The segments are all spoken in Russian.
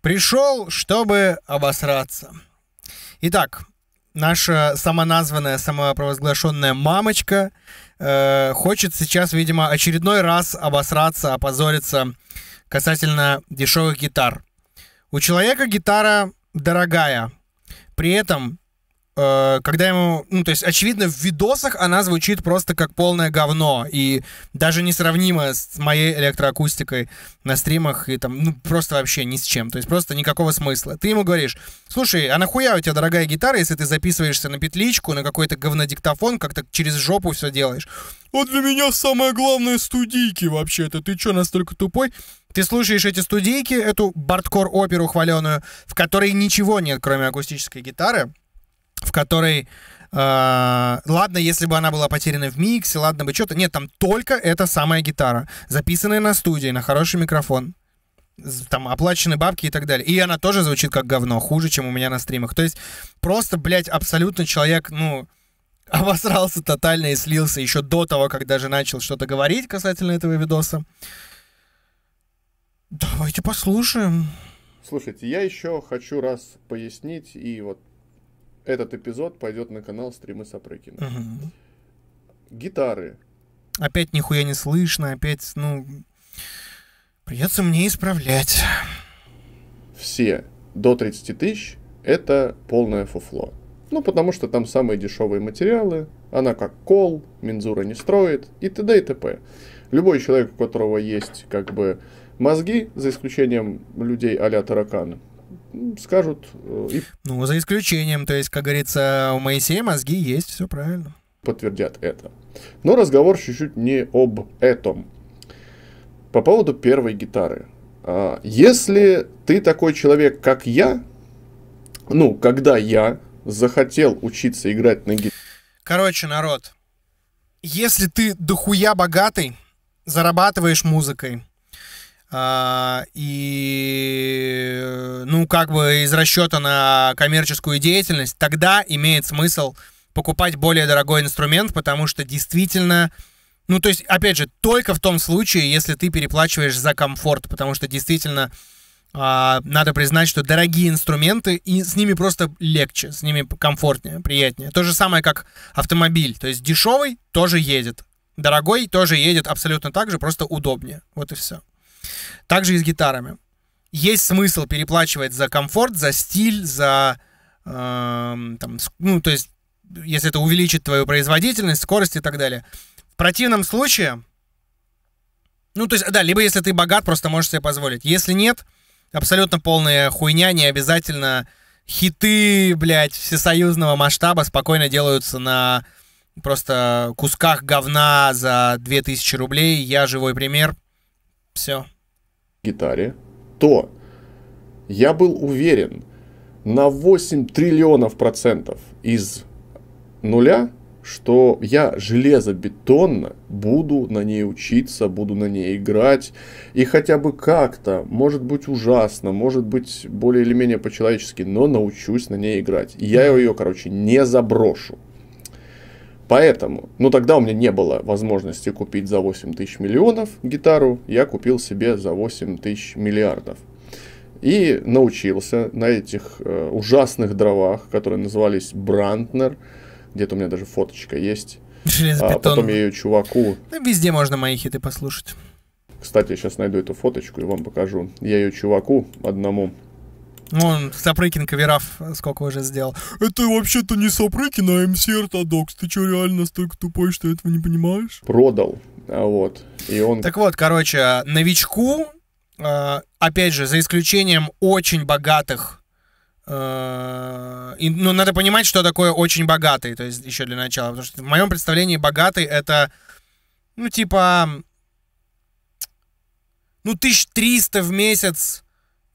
Пришел, чтобы обосраться. Итак, наша самоназванная, самопровозглашенная мамочка э, хочет сейчас, видимо, очередной раз обосраться, опозориться касательно дешевых гитар. У человека гитара дорогая. При этом Э, когда ему, ну, то есть, очевидно, в видосах она звучит просто как полное говно, и даже несравнимо с моей электроакустикой на стримах, и там, ну, просто вообще ни с чем, то есть, просто никакого смысла. Ты ему говоришь, слушай, а нахуя у тебя дорогая гитара, если ты записываешься на петличку, на какой-то говнодиктофон, как-то через жопу все делаешь? Вот для меня самое главное студийки вообще-то, ты что настолько тупой? Ты слушаешь эти студийки, эту бардкор-оперу хваленую, в которой ничего нет, кроме акустической гитары, в которой Uh, ладно, если бы она была потеряна в миксе, ладно бы что-то. Нет, там только эта самая гитара, записанная на студии, на хороший микрофон. Там оплачены бабки и так далее. И она тоже звучит как говно, хуже, чем у меня на стримах. То есть просто, блядь, абсолютно человек, ну, обосрался тотально и слился еще до того, как даже начал что-то говорить касательно этого видоса. Давайте послушаем. Слушайте, я еще хочу раз пояснить и вот этот эпизод пойдет на канал стримы Сапрыкина. Угу. Гитары. Опять нихуя не слышно, опять, ну, придется мне исправлять. Все до 30 тысяч это полное фуфло. Ну, потому что там самые дешевые материалы, она как кол, мензура не строит и т.д. и т.п. Любой человек, у которого есть как бы мозги, за исключением людей а-ля таракана, скажут. Э, и... Ну, за исключением, то есть, как говорится, у Моисея мозги есть, все правильно. Подтвердят это. Но разговор чуть-чуть не об этом. По поводу первой гитары. А, если ты такой человек, как я, ну, когда я захотел учиться играть на гитаре... Короче, народ, если ты дохуя богатый, зарабатываешь музыкой, а, и, ну, как бы из расчета на коммерческую деятельность, тогда имеет смысл покупать более дорогой инструмент, потому что действительно... Ну, то есть, опять же, только в том случае, если ты переплачиваешь за комфорт, потому что действительно э, надо признать, что дорогие инструменты, и с ними просто легче, с ними комфортнее, приятнее. То же самое, как автомобиль. То есть дешевый тоже едет, дорогой тоже едет абсолютно так же, просто удобнее. Вот и все. Также и с гитарами. Есть смысл переплачивать за комфорт, за стиль, за... Э, там, ну, то есть, если это увеличит твою производительность, скорость и так далее. В противном случае... Ну, то есть, да, либо если ты богат, просто можешь себе позволить. Если нет, абсолютно полная хуйня, не обязательно хиты, блядь, всесоюзного масштаба спокойно делаются на просто кусках говна за 2000 рублей. Я живой пример. Все гитаре, то я был уверен на 8 триллионов процентов из нуля, что я железобетонно буду на ней учиться, буду на ней играть. И хотя бы как-то, может быть ужасно, может быть более или менее по-человечески, но научусь на ней играть. И я ее, короче, не заброшу. Поэтому, ну тогда у меня не было возможности купить за 8 тысяч миллионов гитару, я купил себе за 8 тысяч миллиардов. И научился на этих э, ужасных дровах, которые назывались Брантнер, где-то у меня даже фоточка есть. А потом я ее чуваку... Ну, везде можно мои хиты послушать. Кстати, я сейчас найду эту фоточку и вам покажу. Я ее чуваку одному ну, Сапрыкин каверов сколько уже сделал. Это вообще-то не Сапрыкин, а МС Ортодокс. Ты что, реально столько тупой, что этого не понимаешь? Продал. а Вот. И он... Так вот, короче, новичку, э, опять же, за исключением очень богатых э, и, ну, надо понимать, что такое очень богатый, то есть еще для начала. Потому что в моем представлении богатый это, ну, типа, ну, 1300 в месяц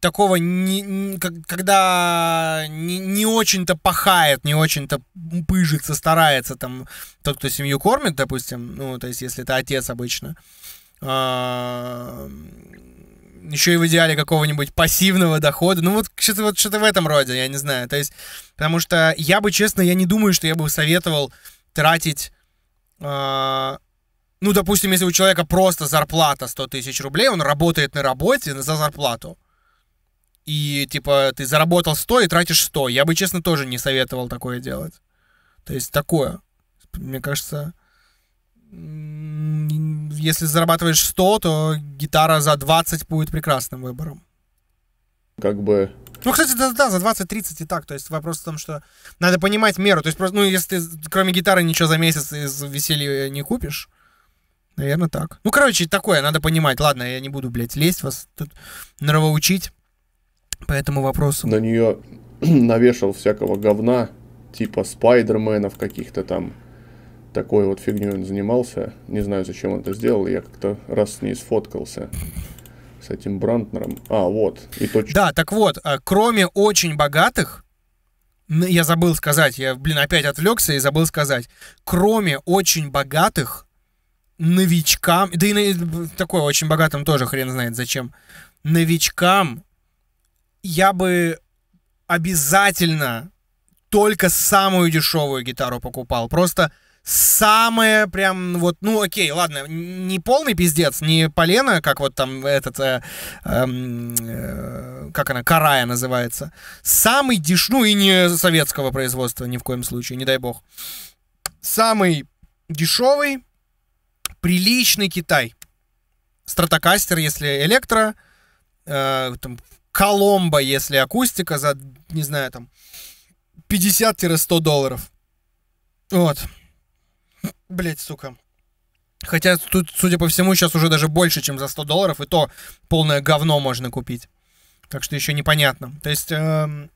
такого, не, не, когда не, не очень-то пахает, не очень-то пыжится, старается там тот, кто семью кормит, допустим, ну, то есть если это отец обычно, а, еще и в идеале какого-нибудь пассивного дохода, ну вот что-то вот, что в этом роде, я не знаю, то есть, потому что я бы, честно, я не думаю, что я бы советовал тратить... А, ну, допустим, если у человека просто зарплата 100 тысяч рублей, он работает на работе за зарплату и, типа, ты заработал 100 и тратишь 100. Я бы, честно, тоже не советовал такое делать. То есть такое. Мне кажется, если зарабатываешь 100, то гитара за 20 будет прекрасным выбором. Как бы... Ну, кстати, да, да, за 20-30 и так. То есть вопрос в том, что надо понимать меру. То есть просто, ну, если ты кроме гитары ничего за месяц из веселья не купишь, наверное, так. Ну, короче, такое надо понимать. Ладно, я не буду, блядь, лезть вас тут нравоучить по этому вопросу. На нее навешал всякого говна, типа спайдерменов каких-то там. Такой вот фигней он занимался. Не знаю, зачем он это сделал. Я как-то раз с ней сфоткался с этим Брантнером. А, вот. И точно. Да, так вот, э, кроме очень богатых, я забыл сказать, я, блин, опять отвлекся и забыл сказать. Кроме очень богатых, новичкам, да и на, такой очень богатым тоже хрен знает зачем, новичкам я бы обязательно только самую дешевую гитару покупал. Просто самая прям вот, ну окей, ладно, не полный пиздец, не полено, как вот там этот, э, эм, э, как она, карая называется. Самый деш, ну и не советского производства ни в коем случае, не дай бог. Самый дешевый, приличный Китай. Стратокастер, если электро, э, там, Коломбо, если акустика, за, не знаю, там, 50-100 долларов. Вот. Блять, сука. Хотя тут, судя по всему, сейчас уже даже больше, чем за 100 долларов, и то полное говно можно купить. Так что еще непонятно. То есть... Э,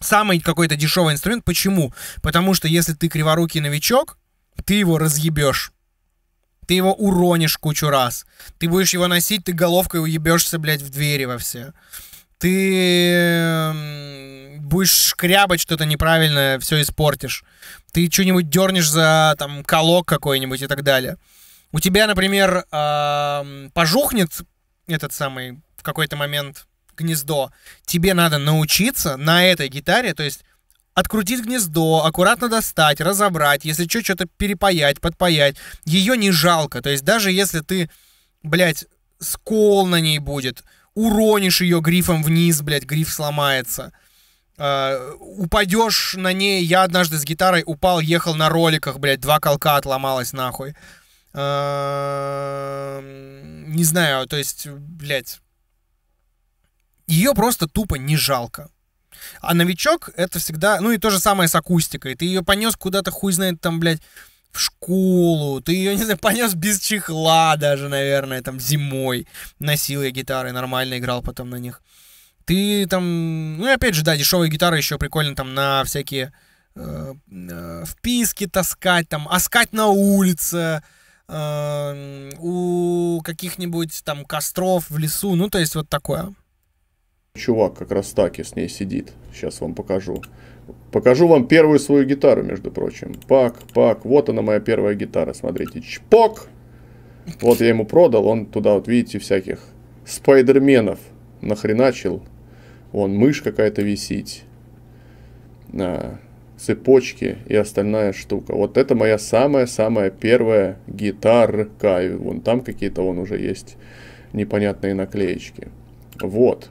самый какой-то дешевый инструмент. Почему? Потому что если ты криворукий новичок, ты его разъебешь. Ты его уронишь кучу раз. Ты будешь его носить, ты головкой уебешься, блядь, в двери во все. Ты эм, будешь шкрябать что-то неправильное, все испортишь. Ты что-нибудь дернешь за там колок какой-нибудь и так далее. У тебя, например, эм, пожухнет этот самый в какой-то момент гнездо. Тебе надо научиться на этой гитаре, то есть открутить гнездо, аккуратно достать, разобрать, если что, что-то перепаять, подпаять. Ее не жалко. То есть даже если ты, блядь, скол на ней будет, уронишь ее грифом вниз, блядь, гриф сломается. Uh, а, упадешь на ней. Я однажды с гитарой упал, ехал на роликах, блядь, два колка отломалось нахуй. Uh, не знаю, то есть, блядь. Ее просто тупо не жалко. А новичок это всегда, ну и то же самое с акустикой. Ты ее понес куда-то, хуй знает, там, блядь, в школу, ты ее, не знаю, понес без чехла даже, наверное, там зимой. Носил я гитары, нормально играл потом на них. Ты там, ну и опять же, да, дешевые гитары еще прикольно там на всякие э, э, вписки таскать, там, аскать на улице, э, у каких-нибудь там костров в лесу, ну то есть вот такое. Чувак как раз таки с ней сидит. Сейчас вам покажу. Покажу вам первую свою гитару, между прочим. Пак, пак. Вот она моя первая гитара. Смотрите. Чпок! Вот я ему продал. Он туда, вот видите, всяких спайдерменов нахреначил. Вон мышь какая-то висит. А, цепочки и остальная штука. Вот это моя самая-самая первая гитарка. И вон там какие-то вон уже есть непонятные наклеечки. Вот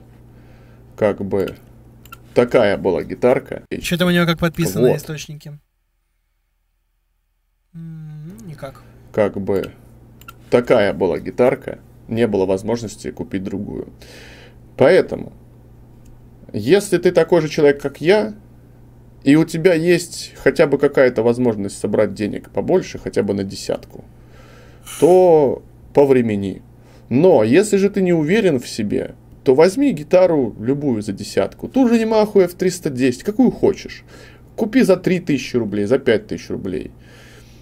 как бы такая была гитарка. что там у него как подписано вот. источники. Ну, никак. Как бы такая была гитарка, не было возможности купить другую. Поэтому, если ты такой же человек, как я, и у тебя есть хотя бы какая-то возможность собрать денег побольше, хотя бы на десятку, то по времени. Но если же ты не уверен в себе, то возьми гитару любую за десятку. Ту же Yamaha F310, какую хочешь. Купи за 3000 рублей, за 5000 рублей.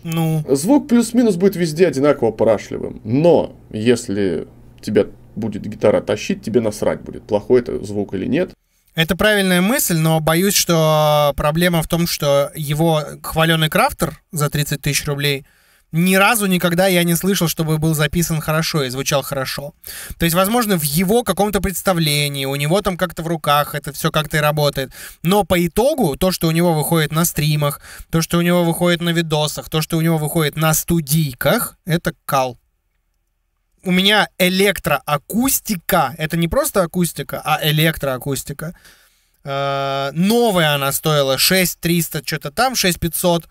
Ну. Звук плюс-минус будет везде одинаково порашливым, Но если тебя будет гитара тащить, тебе насрать будет, плохой это звук или нет. Это правильная мысль, но боюсь, что а, проблема в том, что его хваленый крафтер за 30 тысяч рублей – ни разу никогда я не слышал, чтобы был записан хорошо и звучал хорошо. То есть, возможно, в его каком-то представлении, у него там как-то в руках это все как-то и работает. Но по итогу, то, что у него выходит на стримах, то, что у него выходит на видосах, то, что у него выходит на студийках, это кал у меня электроакустика. Это не просто акустика, а электроакустика. Э, новая она стоила 6300, что-то там, 6500,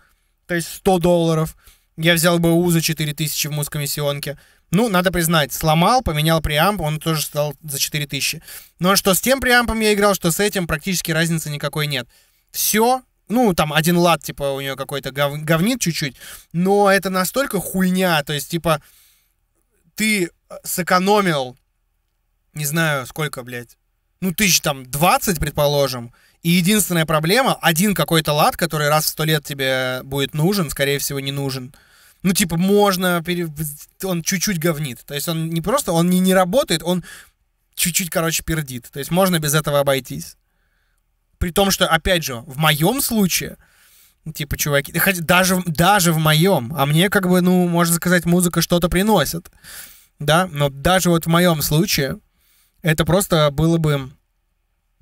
то есть 100 долларов я взял бы УЗа 4000 в мускомиссионке. Ну, надо признать, сломал, поменял преамп, он тоже стал за 4000. Но что с тем преампом я играл, что с этим, практически разницы никакой нет. Все, ну, там один лад, типа, у нее какой-то гов... говнит чуть-чуть, но это настолько хуйня, то есть, типа, ты э, сэкономил, не знаю, сколько, блядь, ну, тысяч там 20, предположим, и единственная проблема, один какой-то лад, который раз в сто лет тебе будет нужен, скорее всего, не нужен. Ну, типа, можно, пере... он чуть-чуть говнит. То есть он не просто, он не, не работает, он чуть-чуть, короче, пердит. То есть можно без этого обойтись. При том, что, опять же, в моем случае, ну, типа, чуваки, даже, даже в моем, а мне, как бы, ну, можно сказать, музыка что-то приносит, да, но даже вот в моем случае это просто было бы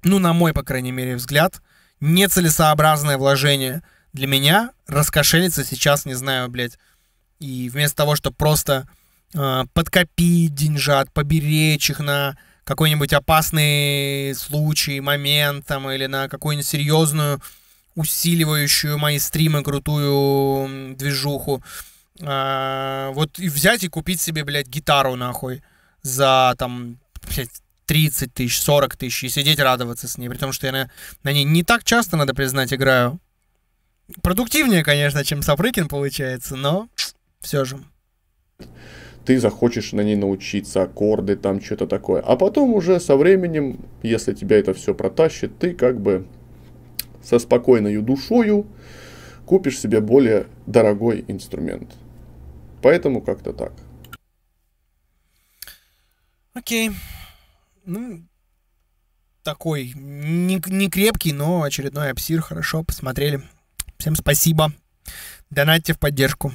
ну, на мой, по крайней мере, взгляд, нецелесообразное вложение. Для меня раскошелиться сейчас, не знаю, блядь. И вместо того, чтобы просто э, подкопить деньжат, поберечь их на какой-нибудь опасный случай, момент там, или на какую-нибудь серьезную, усиливающую мои стримы, крутую движуху. А, вот и взять и купить себе, блядь, гитару нахуй за там, блядь, 30 тысяч, 40 тысяч и сидеть радоваться с ней, при том, что я на, на ней не так часто, надо признать, играю. Продуктивнее, конечно, чем Сапрыкин получается, но все же. Ты захочешь на ней научиться, аккорды, там что-то такое. А потом уже со временем, если тебя это все протащит, ты как бы со спокойною душою купишь себе более дорогой инструмент. Поэтому как-то так. Окей. Okay ну, такой не, не крепкий, но очередной апсир хорошо посмотрели. Всем спасибо. Донатьте в поддержку.